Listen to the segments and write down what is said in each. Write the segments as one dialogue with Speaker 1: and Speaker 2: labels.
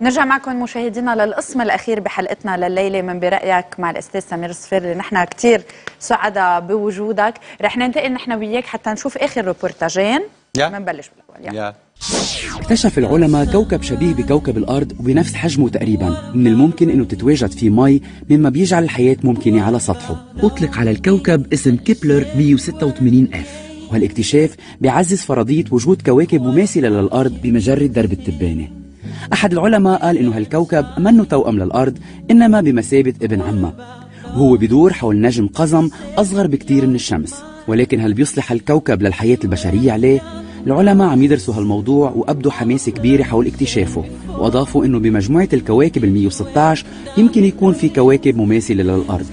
Speaker 1: نرجع معكم مشاهدينا للقسم الاخير بحلقتنا لليله من برايك مع الاستاذ سمير صفير نحن كثير سعداء بوجودك رح ننتقل نحن وياك حتى نشوف اخر ريبورتاجين بنبلش
Speaker 2: بالاول
Speaker 3: اكتشف العلماء كوكب شبيه بكوكب الأرض وبنفس حجمه تقريبا من الممكن أنه تتواجد فيه مي مما بيجعل الحياة ممكنة على سطحه أطلق على الكوكب اسم كيبلر 186 اف وهالاكتشاف بيعزز فرضية وجود كواكب مماثلة للأرض بمجرة درب التبانة أحد العلماء قال إنه هالكوكب منه توأم للأرض إنما بمثابة ابن عمه وهو بدور حول نجم قزم أصغر بكتير من الشمس ولكن هل بيصلح الكوكب للحياة البشرية عليه؟ العلماء عم يدرسوا هالموضوع وأبدوا حماسة كبيرة حول اكتشافه وأضافوا أنه بمجموعة الكواكب ال 116 يمكن يكون في كواكب مماثلة للأرض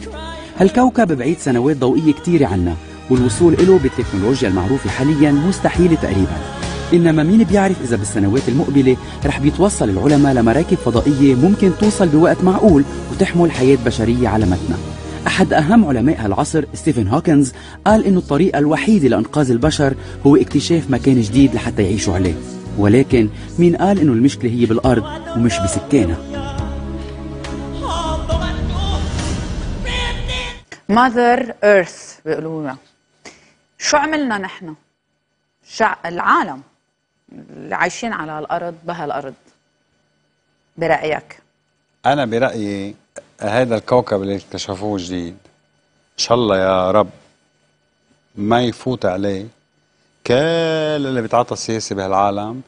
Speaker 3: هالكوكب بعيد سنوات ضوئية كتيرة عنا والوصول إلو بالتكنولوجيا المعروفة حاليا مستحيل تقريباً إنما مين بيعرف إذا بالسنوات المقبلة رح بيتوصل العلماء لمراكب فضائية ممكن توصل بوقت معقول وتحمل حياة بشرية على متنها أحد أهم علماء هالعصر ستيفن هوكنز قال إنه الطريقة الوحيدة لإنقاذ البشر هو اكتشاف مكان جديد لحتى يعيشوا عليه ولكن مين قال إنه المشكلة هي بالأرض ومش بسكانها
Speaker 1: ماذر ايرث بيقولوها شو عملنا نحن؟ العالم اللي عايشين على الأرض بهالأرض برأيك
Speaker 2: أنا برأيي هذا الكوكب اللي اكتشفوه جديد إن شاء الله يا رب ما يفوت عليه كل اللي بيتعاطى السياسة بهالعالم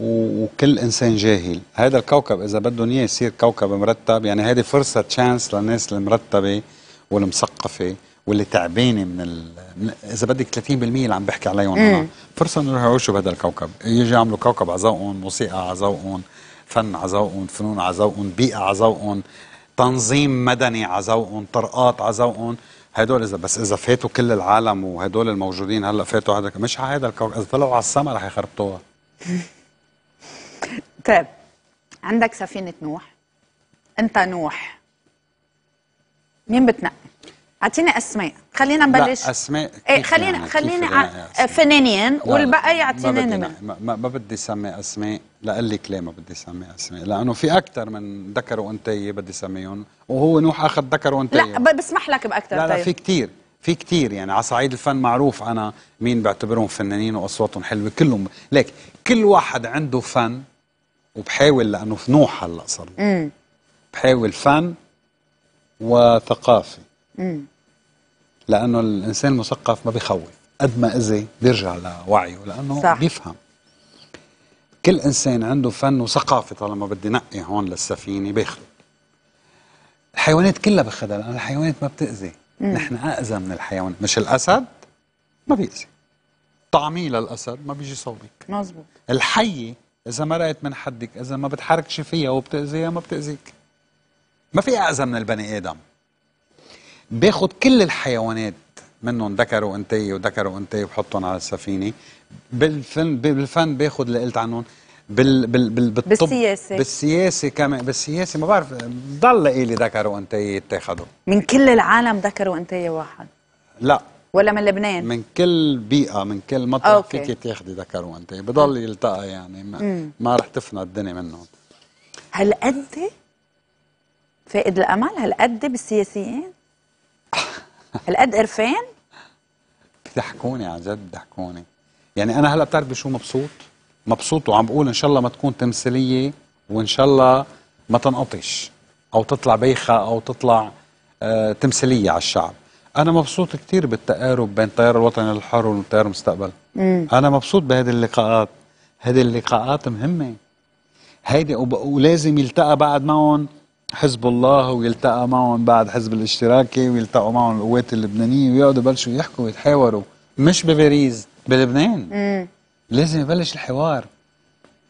Speaker 2: وكل انسان جاهل هذا الكوكب اذا بدهم اياه يصير كوكب مرتب يعني هذه فرصه تشانس للناس المرتبه والمثقفه واللي تعبانه من, ال... اذا بدك 30% اللي عم بحكي عليهم انا فرصه انه يروحوا يعيشوا بهذا الكوكب يجي يعملوا كوكب على ذوقهم موسيقى على ذوقهم فن على ذوقهم فنون على ذوقهم بيئه على ذوقهم تنظيم مدني على ذوقهم طرقات على ذوقهم هدول اذا بس اذا فاتوا كل العالم وهدول الموجودين هلا فاتوا هذا مش على هذا الكوكب اذا طلعوا على السما رح يخربطوها
Speaker 1: طيب عندك سفينه نوح انت نوح مين بتنقي اعطيني اسماء خلينا نبلش لا اسماء ايه خلينا يعني؟ خلينا يعني؟ فنانين والباقي يعطيني نمر
Speaker 2: ما, ما بدي سمي اسماء لقلك ليه ما بدي سمي اسماء لانه في اكثر من ذكر وانثيه بدي سميهم وهو نوح اخذ ذكر وانثيه لا
Speaker 1: بسمح لك باكثر لا لا طيب. في
Speaker 2: كثير في كثير يعني على صعيد الفن معروف انا مين بعتبرهم فنانين واصواتهم حلوه كلهم ليك كل واحد عنده فن وبحاول لانه في نوح هلا صار بحاول فن وثقافه لانه الانسان المثقف ما بيخوف قد ما اذي بيرجع لوعيه لانه صح. بيفهم كل انسان عنده فن وثقافه طالما بدي نقي هون للسفينه بيخلق الحيوانات كلها بخدها لانه الحيوانات ما بتاذي نحن اذى من الحيوان مش الاسد ما بيأذي طعميه للاسد ما بيجي صوبك مزبوط الحيه اذا مرقت من حدك اذا ما بتحركش فيها وبتاذيها ما بتاذيك ما في اذى من البني ادم باخد كل الحيوانات منهم ذكر وانتي وذكر وانتي وبحطهم على السفينه بالفن بالفن باخذ اللي قلت عنهم بال بال بال بالسياسه بالسياسه كمان بالسياسه ما بعرف ضل لي ذكر وانتي اتاخذوا
Speaker 1: من كل العالم ذكر وانتي واحد لا ولا من لبنان
Speaker 2: من كل بيئه من كل مطرح فيك تاخذي ذكر وانتي بضل يلتقى يعني ما, ما رح تفنى الدنيا منهم
Speaker 1: هالقد فائد الامل هالقد بالسياسيين هالقد قرفان
Speaker 2: بتحكوني عن جد بتحكوني يعني انا هلا بتعرفي شو مبسوط مبسوط وعم بقول ان شاء الله ما تكون تمثيليه وان شاء الله ما تنقطش او تطلع بيخه او تطلع آه تمثيليه على الشعب انا مبسوط كثير بالتقارب بين التيار الوطني الحر والتيار المستقبل مم. انا مبسوط بهذه اللقاءات هذه اللقاءات مهمه هيدي ولازم يلتقى بعد معهم حزب الله ويلتقى معهم بعد حزب الاشتراكي ويلتقوا معهم القوات اللبنانيه ويقعدوا يبلشوا يحكوا ويتحاوروا مش بباريس بلبنان مم. لازم يبلش الحوار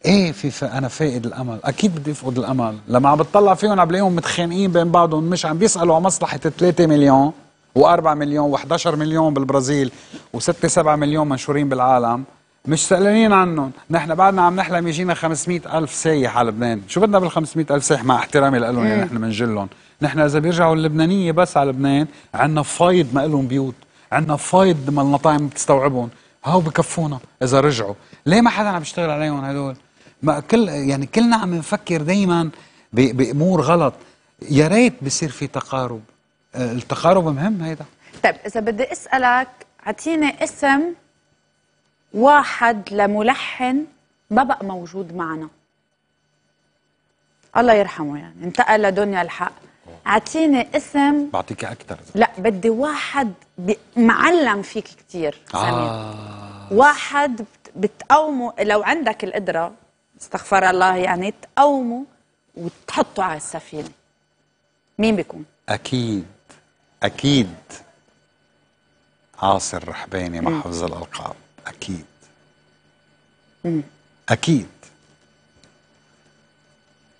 Speaker 2: ايه في انا فاقد الامل اكيد بدي افقد الامل لما عم بتطلع فيهم عم بلاقيهم متخانقين بين بعضهم مش عم بيسالوا عن مصلحه 3 مليون و4 مليون و11 مليون بالبرازيل و6 7 مليون منشورين بالعالم مش سألانين عنهم نحن بعدنا عم نحلم يجينا 500 ألف سايح على لبنان شو بدنا بال 500 ألف سايح مع احترامي يعني إيه. لهم يعني نحن بنجلهم نحن إذا بيرجعوا اللبنانية بس على لبنان عندنا فايد ما لهم بيوت عندنا فايد ما المطاعم بتستوعبهم هاو بكفونا إذا رجعوا ليه ما حدا عم يشتغل عليهم هدول ما كل يعني كلنا عم نفكر دايما بأمور غلط يا ريت بصير في تقارب آه، التقارب مهم هيدا
Speaker 1: طيب إذا بدي أسألك اعطيني اسم واحد لملحن ما بقى موجود معنا الله يرحمه يعني انتقل لدنيا الحق اعطيني اسم
Speaker 2: بعطيك اكثر
Speaker 1: لا بدي واحد معلم فيك كثير
Speaker 3: آه.
Speaker 1: واحد بتقومه لو عندك القدره استغفر الله يعني تقومه وتحطه على السفينه مين بيكون
Speaker 2: اكيد اكيد عاصر رحباني محفظ الالقاب أكيد مم.
Speaker 3: أكيد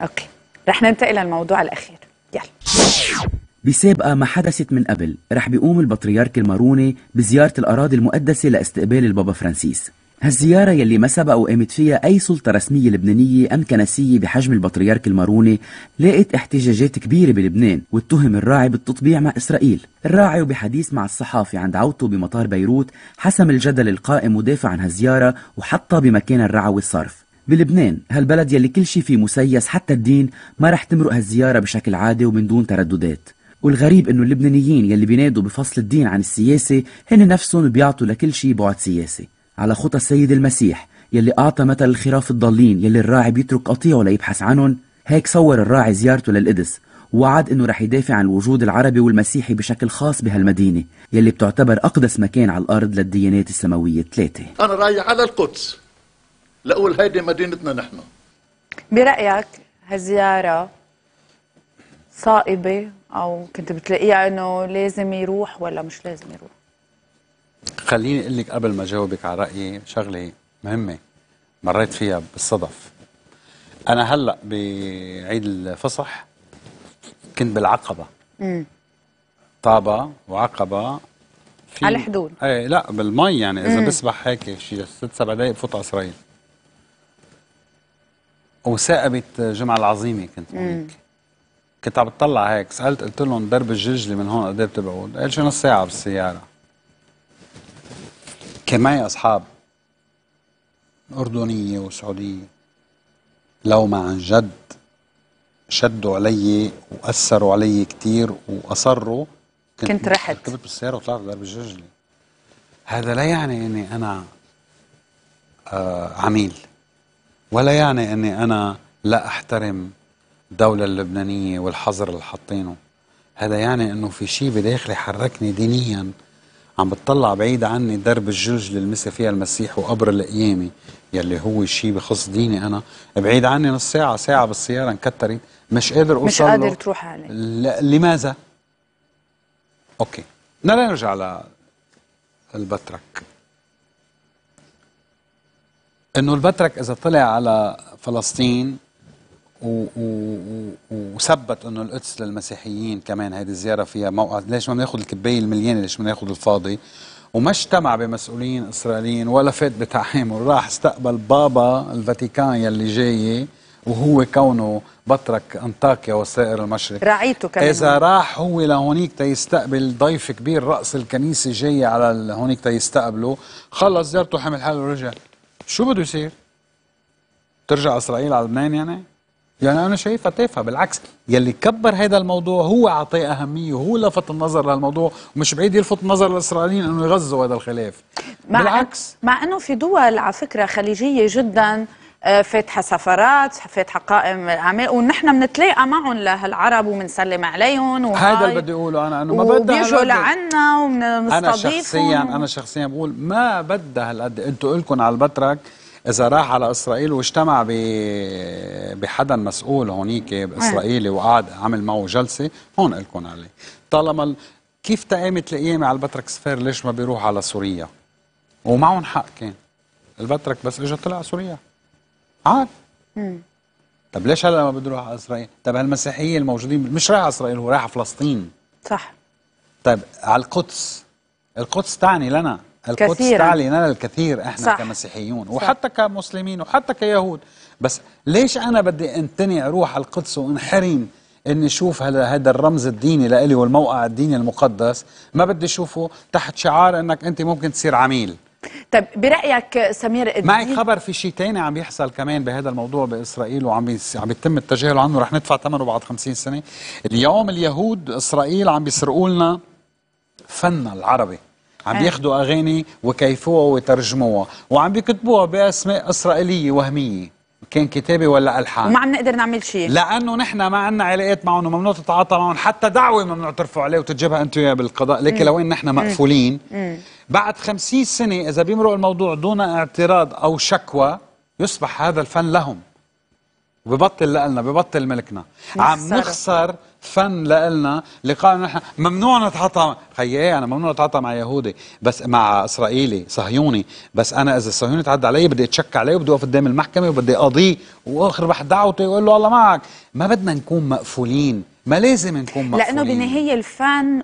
Speaker 1: أوكي رح ننتقل للموضوع الأخير يلا
Speaker 3: بسابقة ما حدثت من قبل رح بيقوم البطريرك الماروني بزيارة الأراضي المقدسة لاستقبال البابا فرانسيس هالزيارة يلي ما سبق وقامت فيها أي سلطة رسمية لبنانية أم كنسية بحجم البطريرك الماروني لقت احتجاجات كبيرة بلبنان واتهم الراعي بالتطبيع مع إسرائيل الراعي وبحديث مع الصحافي عند عودته بمطار بيروت حسم الجدل القائم ودافع عن هالزيارة وحطها بمكان الرعوي الصرف بلبنان هالبلد يلي كل شي فيه مسيس حتى الدين ما رح تمرق هالزيارة بشكل عادي ومن دون ترددات والغريب انه اللبنانيين يلي بينادوا بفصل الدين عن السياسة هن نفسهم بيعطوا لكل شي بعد سياسي على خطى السيد المسيح يلي أعطى مثل الخراف الضالين يلي الراعي بيترك قطيعه ليبحث عنهم هيك صور الراعي زيارته للقدس ووعد انه رح يدافع عن الوجود العربي والمسيحي بشكل خاص بهالمدينه يلي بتعتبر اقدس مكان على الارض للديانات السماويه الثلاثه
Speaker 1: انا
Speaker 2: رايي على القدس لاقول هيدي مدينتنا نحن
Speaker 1: برايك هالزياره صائبه او كنت بتلاقيها انه لازم يروح ولا مش لازم يروح
Speaker 2: خليني اقول لك قبل ما اجاوبك على رايي شغله مهمه مريت فيها بالصدف انا هلا بعيد الفصح كنت بالعقبه امم طابه وعقبه في على الحدود ايه لا بالمي يعني اذا مم. بسبح هيك شي ست سبع دقائق بفوت على اسرائيل وثائبة جمعة العظيمة كنت هناك كنت عم بتطلع هيك سألت قلت لهم درب الججلي من هون قد ايه بتبعد؟ قال شي نص ساعة بالسيارة كان معي أصحاب أردنية وسعودية لو ما عن جد شدوا علي وأثروا علي كتير وأصروا كنت, كنت رحت ركبت بالسيارة وطلعت درب الججلة هذا لا يعني أني أنا آه عميل ولا يعني أني أنا لا أحترم الدولة اللبنانية والحظر اللي حاطينه هذا يعني أنه في شيء بداخلي حركني دينياً عم بتطلع بعيد عني درب الجرج اللي لمسها فيها المسيح وقبر القيامه يلي هو شيء بخص ديني انا بعيد عني نص ساعه ساعه بالسياره انكترت مش قادر اوصل مش قادر تروح عليه لماذا؟ اوكي بدنا نرجع للبترك انه البترك اذا طلع على فلسطين وثبت انه القدس للمسيحيين كمان هيدي الزياره فيها موقع ليش ما بناخذ الكبايه المليانه ليش ما بناخذ الفاضي وما اجتمع بمسؤولين اسرائيليين ولا فات بتعامل راح استقبل بابا الفاتيكان يلي جاي وهو كونه بطرك انطاكيا وسائر المشرق
Speaker 1: رعيته كمان اذا راح
Speaker 2: هو لهونيك تيستقبل ضيف كبير راس الكنيسه جاي على هونيك تيستقبله خلص زيارته حمل حاله ورجع شو بده يصير ترجع اسرائيل على لبنان يعني يعني انا شايفها تافهه بالعكس يلي كبر هذا الموضوع هو أعطيه اهميه وهو لفت النظر للموضوع ومش بعيد يلفت النظر للاسرائيليين انه يغزوا هذا الخلاف مع
Speaker 1: بالعكس مع انه في دول على فكره خليجيه جدا آه، فاتحه سفرات فاتحه قائم اعمال ونحن بنتلاقى معهم لهالعرب وبنسلم عليهم هذا اللي بدي
Speaker 2: اقوله انا انه ما بدها وبيجوا
Speaker 1: لعنا وبنستضيفهم انا شخصيا انا
Speaker 2: شخصيا بقول ما بدها هالقد أنتوا الكم على البترك اذا راح على اسرائيل واجتمع بحدا مسؤول هونيك اسرائيلي وقعد عمل معه جلسه هون لكم عليه طالما كيف تقامت القيامه على البترك سفير ليش ما بيروح على سوريا ومعهم حق كان البترك بس اجى طلع سوريا عاد طب ليش هلا ما بده يروح على اسرائيل؟ طب هالمسيحيين الموجودين مش رايح على اسرائيل هو رايح على فلسطين صح طيب على القدس القدس تعني لنا القدس تعلن لنا الكثير احنا صح. كمسيحيون وحتى صح. كمسلمين وحتى كيهود بس ليش انا بدي امتنع اروح على القدس وانحرم اني اشوف هذا الرمز الديني لإلي والموقع الديني المقدس ما بدي اشوفه تحت شعار انك انت ممكن تصير عميل
Speaker 1: طيب برايك سمير الدين معك
Speaker 2: خبر في شيء ثاني عم يحصل كمان بهذا الموضوع باسرائيل وعم عم يتم التجاهل عنه رح ندفع ثمنه بعد 50 سنه اليوم اليهود اسرائيل عم بيسرقوا لنا فن العربي عم بياخذوا آه. اغاني وكيفوها وترجموها وعم بيكتبوها باسماء اسرائيليه وهميه كان كتابي ولا الحان وما
Speaker 1: عم نقدر نعمل شيء لانه
Speaker 2: نحن ما عندنا علاقات معهم وممنوع تتعاطى معهم حتى دعوه ممنوع ترفعوا عليه وتجيبها انت وياه بالقضاء لكن لوين نحن مقفولين بعد خمسين سنه اذا بيمرق الموضوع دون اعتراض او شكوى يصبح هذا الفن لهم ببطل لقلنا ببطل ملكنا عم نخسر فن لقلنا لقاء نحن ممنوع نتعاطى خيي ايه انا ممنوع اتعاطى مع يهودي بس مع اسرائيلي صهيوني بس انا اذا الصهيوني تعدى علي بدي اتشك عليه وبدي اقف قدام المحكمه وبدي اقاضيه واخر بح دعوته يقول له الله معك ما بدنا نكون مقفولين ما لازم نكون مقفولين لانه بالنهايه
Speaker 1: الفن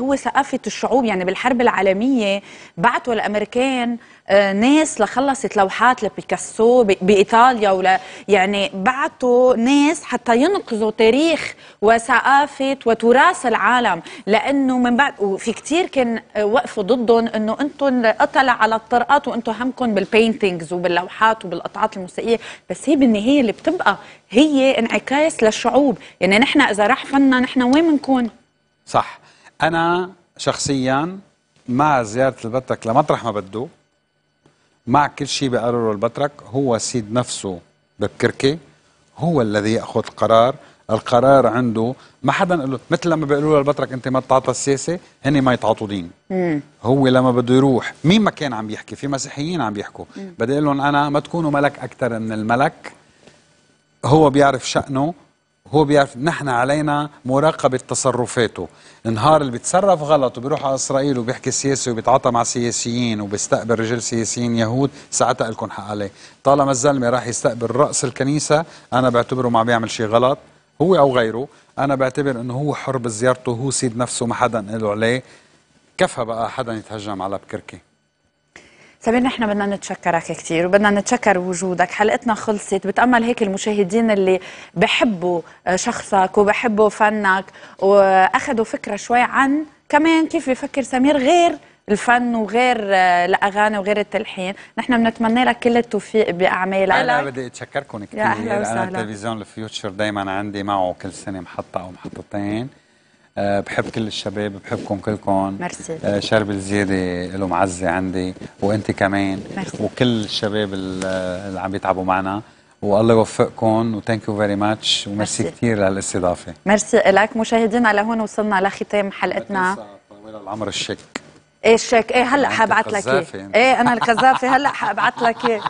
Speaker 1: هو ثقافه الشعوب يعني بالحرب العالميه بعثوا الامريكان آه، ناس لخلصت لوحات لبيكاسو بايطاليا ولا يعني بعثوا ناس حتى ينقذوا تاريخ وثقافه وتراث العالم لانه من بعد وفي كثير كان وقفوا ضدهم انه انتم قتل على الطرقات وانتم همكم بالبينتينجز وباللوحات وبالقطعات الموسيقيه بس هي بالنهايه اللي بتبقى هي انعكاس للشعوب يعني نحن اذا راح فنا نحن وين بنكون
Speaker 2: صح انا شخصيا مع زياره البترك لمطرح ما بده مع كل شيء بقرره البترك هو سيد نفسه ببكركي هو الذي ياخذ القرار القرار عنده ما حدا له مثل لما بيقولوا له البترك انت ما تعطى السياسه هن ما يتعاطوا دين هو لما بده يروح مين ما كان عم يحكي في مسيحيين عم يحكوا بدي اقول لهم انا ما تكونوا ملك اكثر من الملك هو بيعرف شأنه هو بيعرف نحن علينا مراقبة تصرفاته النهار اللي بيتصرف غلط وبيروح على إسرائيل وبيحكي سياسي وبيتعاطى مع سياسيين وبيستقبل رجال سياسيين يهود ساعتها لكم حق عليه طالما الزلمة راح يستقبل رأس الكنيسة أنا بعتبره ما بيعمل شيء غلط هو أو غيره أنا بعتبر أنه هو حر بزيارته هو سيد نفسه ما حدا له عليه كفى بقى حدا يتهجم على بكركي
Speaker 1: سمير نحن بدنا نتشكرك كثير وبدنا نتشكر وجودك حلقتنا خلصت بتامل هيك المشاهدين اللي بحبوا آه، شخصك وبحبوا فنك واخذوا فكره شوي عن كمان كيف بيفكر سمير غير الفن وغير آه، الاغاني وغير التلحين نحن بنتمنى لك كل التوفيق باعمالك انا
Speaker 2: بدي اتشكركم كثير انا تلفزيون الفيوتشر دائما عندي معه كل سنه محطه او محطتين آه، بحب كل الشباب بحبكم كلكم ميرسي آه، شرب الزياده له معزه عندي وانت كمان مرسي. وكل الشباب اللي عم يتعبوا معنا والله يوفقكم وثانك يو فيري ماتش وميرسي كثير للاستضافه
Speaker 1: ميرسي لك مشاهدينا لهون وصلنا لختام حلقتنا
Speaker 2: العمر الشك
Speaker 1: ايش هيك ايه هلا يعني حابعت لك ايه يعني. ايه انا القذافي هلا حابعت لك ايه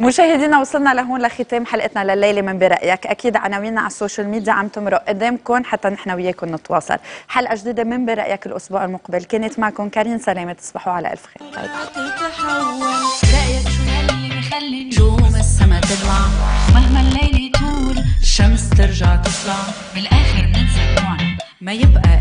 Speaker 1: مشاهدينا وصلنا لهون لختام حلقتنا لليله من برايك اكيد عناويننا على السوشيال ميديا عم تمرق قدامكم حتى نحن وياكم نتواصل حلقه جديده من برايك الاسبوع المقبل كانت معكم كارين سلامه تصبحوا على الف خير مهما الليل يطول الشمس ترجع تطلع بالاخر ما يبقى